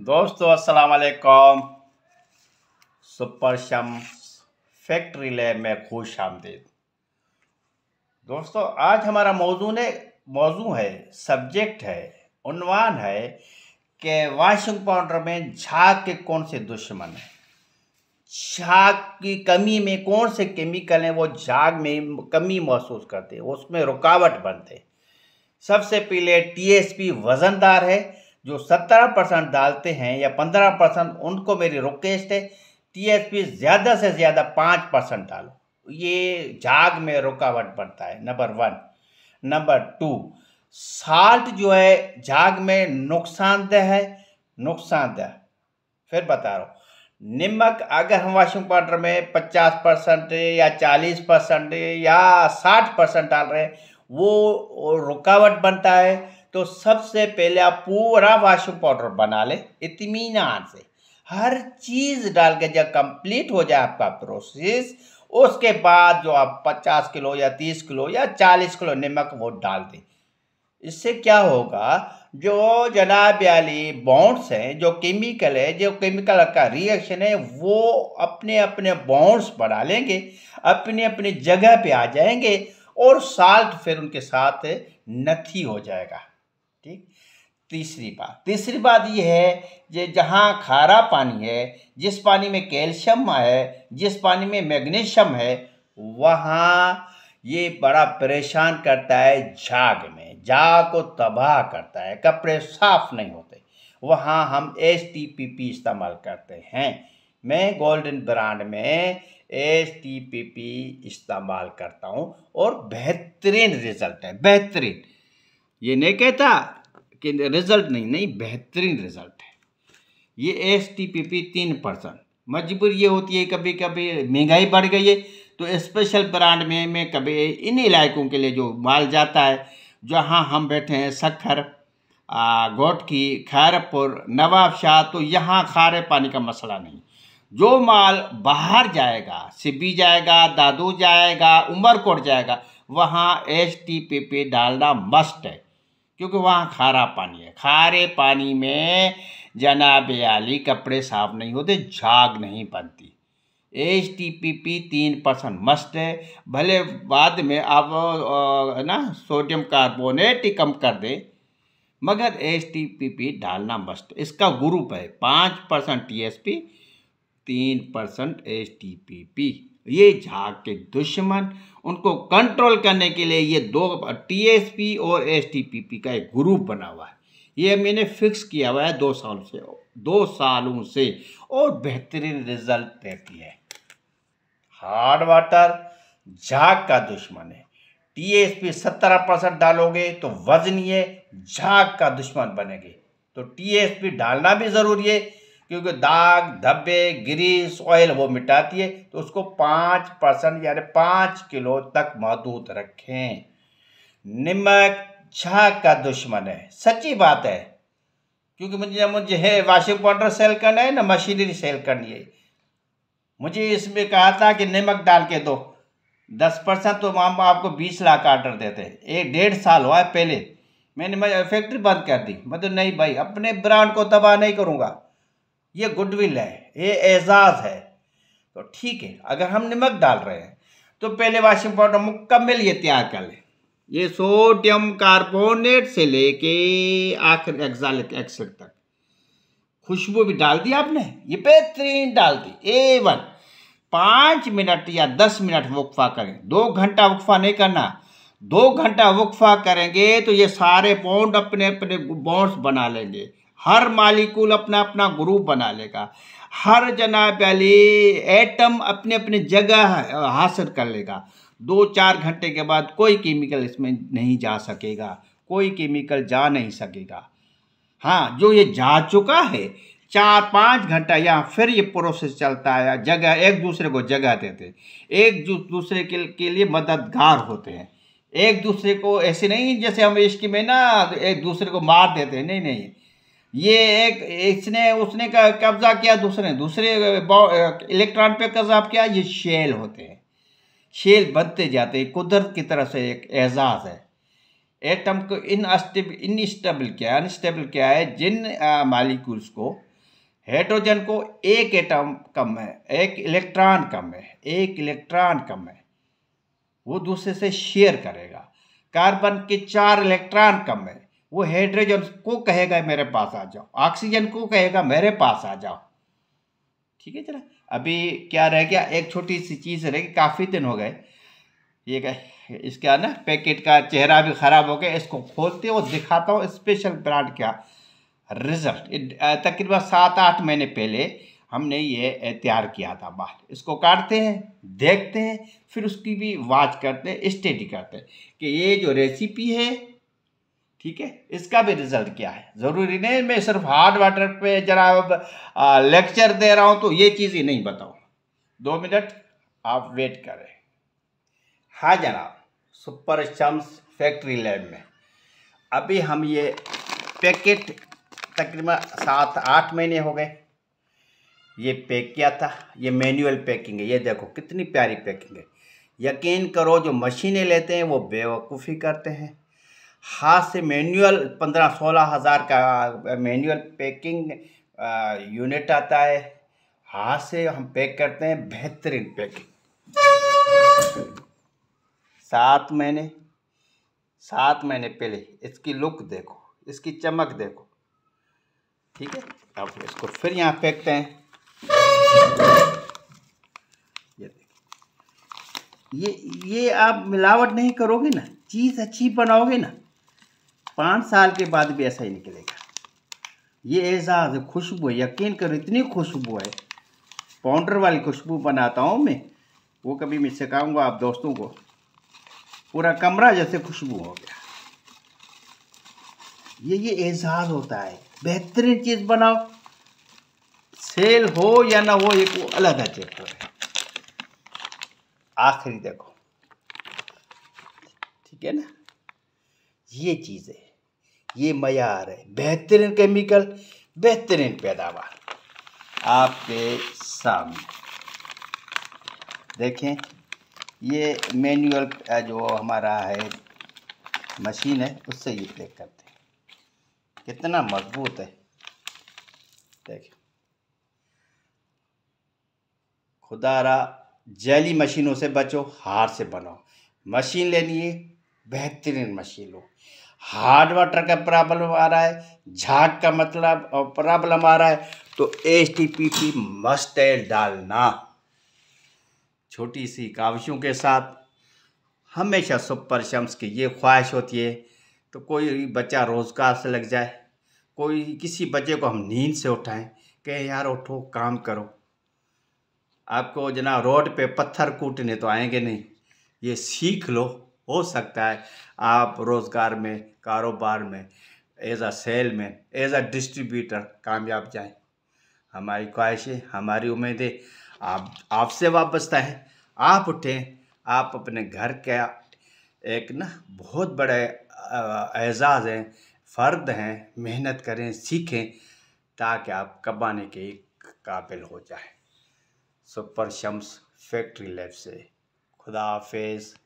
दोस्तों अस्सलाम वालेकुम सुपर शम्स फैक्ट्री लैब में खुश आमदेद दोस्तों आज हमारा मौजू ने मौजू है सब्जेक्ट है उनवान है कि वाशिंग पाउडर में झाग के कौन से दुश्मन हैं झाग की कमी में कौन से केमिकल हैं वो झाग में कमी महसूस करते हैं उसमें रुकावट बनते सबसे पहले टीएसपी वज़नदार है जो सत्रह परसेंट डालते हैं या पंद्रह परसेंट उनको मेरी रिक्वेस्ट है टीएसपी ज़्यादा से ज़्यादा पाँच परसेंट डालो ये जाग में रुकावट बनता है number one number two salt जो है जाग में नुकसानदेह है नुकसानदेह फिर बता रहा हूँ नमक अगर हम वाशिंग पाउडर में पचास परसेंट या चालीस परसेंट या साठ परसेंट डाल रहे हैं वो रुकावट बनता है तो सबसे पहले आप पूरा वाशिंग पाउडर बना लें इतमान से हर चीज़ डाल के जब कंप्लीट हो जाए आपका प्रोसेस उसके बाद जो आप 50 किलो या 30 किलो या 40 किलो नमक वो डाल दें इससे क्या होगा जो जनाब वाली बॉन्ड्स हैं जो केमिकल है जो केमिकल का रिएक्शन है वो अपने अपने बॉन्ड्स बना लेंगे अपने अपने जगह पे आ जाएंगे और साल्ट फिर उनके साथ नथी हो जाएगा तीसरी बात तीसरी बात यह है कि जहाँ खारा पानी है जिस पानी में कैल्शियम है जिस पानी में मैग्नीशियम है वहाँ ये बड़ा परेशान करता है झाग में झाग को तबाह करता है कपड़े साफ नहीं होते वहाँ हम एस टी पी पी इस्तेमाल करते हैं मैं गोल्डन ब्रांड में एस टी पी पी इस्तेमाल करता हूँ और बेहतरीन रिजल्ट है बेहतरीन ये नहीं कहता के रिज़ल्ट नहीं नहीं बेहतरीन रिज़ल्ट है ये एस टी पी पी तीन परसेंट मजबूरी ये होती है कभी कभी महंगाई बढ़ गई है तो स्पेशल ब्रांड में मैं कभी इन इलाकों के लिए जो माल जाता है जहाँ हम बैठे हैं सखर गोटकी खैरपुर नवाबशाह तो यहाँ खारे पानी का मसला नहीं जो माल बाहर जाएगा सिब्बी जाएगा दादू जाएगा उमरकोट जाएगा वहाँ एस टी पी पी डालना मस्ट है क्योंकि वहाँ खारा पानी है खारे पानी में जनाब आली कपड़े साफ नहीं होते झाग नहीं बनती एच टी पी पी तीन परसेंट मस्त है भले बाद में आप ना सोडियम कार्बोनेट ही कम कर दें मगर एच टी पी पी डालना मस्त इसका ग्रुप है पाँच परसेंट टी एस पी तीन percent H T P P ये झाग के दुश्मन उनको कंट्रोल करने के लिए ये दो टीएसपी और एसटीपीपी का एक ग्रुप बना हुआ है ये मैंने फिक्स किया हुआ है दो साल से दो सालों से और बेहतरीन रिजल्ट देती है हार्ड वाटर झाग का दुश्मन है टीएसपी सत्रह परसेंट डालोगे तो वजनीय झाग का दुश्मन बनेगी तो टीएसपी डालना भी ज़रूरी है क्योंकि दाग धब्बे ग्रीस ऑयल वो मिटाती है तो उसको पाँच परसेंट यानी पाँच किलो तक महदूद रखें नमक छा का दुश्मन है सच्ची बात है क्योंकि मुझे मुझे है वाशिंग पाउडर सेल करना है ना मशीनरी सेल करनी है मुझे इसमें कहा था कि नमक डाल के दो दस परसेंट तो हम आपको बीस लाख ऑर्डर देते हैं एक डेढ़ साल हुआ है पहले मैंने मैं फैक्ट्री बंद कर दी मतलब नहीं भाई अपने ब्रांड को तबाह नहीं करूँगा ये गुडविल है ये एजाज है तो ठीक है अगर हम नमक डाल रहे हैं तो पहले वाशिंग पाउडर मुकम्मल ये तैयार कर लें ये सोडियम कार्बोनेट से लेके आखिर एक्सालिक एक्सिड तक खुशबू भी डाल दी आपने ये बेहतरीन डाल दी ए वन पाँच मिनट या दस मिनट वक्फा करें दो घंटा वक्फा नहीं करना दो घंटा वक्फा करेंगे तो ये सारे पौंड अपने अपने बॉन्ड्स बना लेंगे हर मालिकूल अपना अपना ग्रुप बना लेगा हर जनाब अली एटम अपने अपने जगह हासिल कर लेगा दो चार घंटे के बाद कोई केमिकल इसमें नहीं जा सकेगा कोई केमिकल जा नहीं सकेगा हाँ जो ये जा चुका है चार पाँच घंटा यहाँ फिर ये प्रोसेस चलता है जगह एक दूसरे को जगह देते एक दूसरे के, के लिए मददगार होते हैं एक दूसरे को ऐसे नहीं जैसे हम इश्क में ना एक दूसरे को मार देते हैं नहीं नहीं ये एक इसने उसने कब्जा किया दूसरे दूसरे इलेक्ट्रॉन पे कब्जा किया ये शेल होते हैं शेल बनते जाते हैं कुदरत की तरह से एक एजाज़ है एटम को इन इनस्टेबल क्या है अनस्टेबल क्या है जिन मालिक्यूल्स को हाइड्रोजन को एक एटम कम है एक इलेक्ट्रॉन कम है एक इलेक्ट्रॉन कम है वो दूसरे से शेयर करेगा कार्बन के चार इलेक्ट्रॉन कम है वो हाइड्रोजन को कहेगा मेरे पास आ जाओ ऑक्सीजन को कहेगा मेरे पास आ जाओ ठीक है चला अभी क्या रह गया एक छोटी सी चीज़ रह गई काफ़ी दिन हो गए ये इसका ना पैकेट का चेहरा भी ख़राब हो गया इसको खोलते हो दिखाता हूँ स्पेशल ब्रांड का रिजल्ट तकरीबन सात आठ महीने पहले हमने ये तैयार किया था बाल इसको काटते हैं देखते हैं फिर उसकी भी वाच करते हैं स्टडी करते हैं कि ये जो रेसिपी है ठीक है इसका भी रिजल्ट क्या है ज़रूरी नहीं मैं सिर्फ हार्ड वाटर पे जरा लेक्चर दे रहा हूँ तो ये चीज़ ही नहीं बताऊँ दो मिनट आप वेट करें हाँ जनाब सुपर शम्स फैक्ट्री लैब में अभी हम ये पैकेट तकरीबन सात आठ महीने हो गए ये पैक किया था ये मैनुअल पैकिंग है ये देखो कितनी प्यारी पैकिंग है यकीन करो जो मशीनें लेते हैं वो बेवकूफ़ी करते हैं हाथ से मैनुअल पंद्रह सोलह हज़ार का मैनुअल पैकिंग यूनिट आता है हाथ से हम पैक करते हैं बेहतरीन पैकिंग सात महीने सात महीने पहले इसकी लुक देखो इसकी चमक देखो ठीक है अब इसको फिर यहाँ फेंकते हैं ये ये ये आप मिलावट नहीं करोगे ना चीज़ अच्छी बनाओगे ना पाँच साल के बाद भी ऐसा ही निकलेगा ये एजाज खुशबू यकीन करो इतनी खुशबू है पाउडर वाली खुशबू बनाता हूँ मैं वो कभी मैं सिखाऊंगा आप दोस्तों को पूरा कमरा जैसे खुशबू हो गया ये ये एजाज होता है बेहतरीन चीज़ बनाओ सेल हो या ना हो एक वो अलग चेक है आखिरी देखो ठीक है ना ये चीज़ें ये मैार है बेहतरीन केमिकल बेहतरीन पैदावार आपके सामने देखें ये मैनुअल जो हमारा है मशीन है उससे ये पैक करते हैं कितना मजबूत है देखें खुदारा जैली मशीनों से बचो हार से बनाओ मशीन लेनी है बेहतरीन मशीन हो हार्ड वाटर का प्रॉब्लम आ रहा है झाग का मतलब प्रॉब्लम आ रहा है तो H T P P must डालना छोटी सी काविशों के साथ हमेशा सुपर शम्स की ये ख्वाहिश होती है तो कोई बच्चा रोज़गार से लग जाए कोई किसी बच्चे को हम नींद से उठाएं कहे यार उठो काम करो आपको जना रोड पे पत्थर कूटने तो आएंगे नहीं ये सीख लो हो सकता है आप रोज़गार में कारोबार में एज अ सेल में एज अ डिस्ट्रीब्यूटर कामयाब जाएं हमारी ख्वाहिशें हमारी उम्मीदें आप आपसे वाबस्ता है आप उठें आप अपने घर का एक ना बहुत बड़े एजाज़ हैं फ़र्द हैं मेहनत करें सीखें ताकि आप कमाने के काबिल हो जाए सुपर शम्स फैक्ट्री लैब से खुदा हाफेज़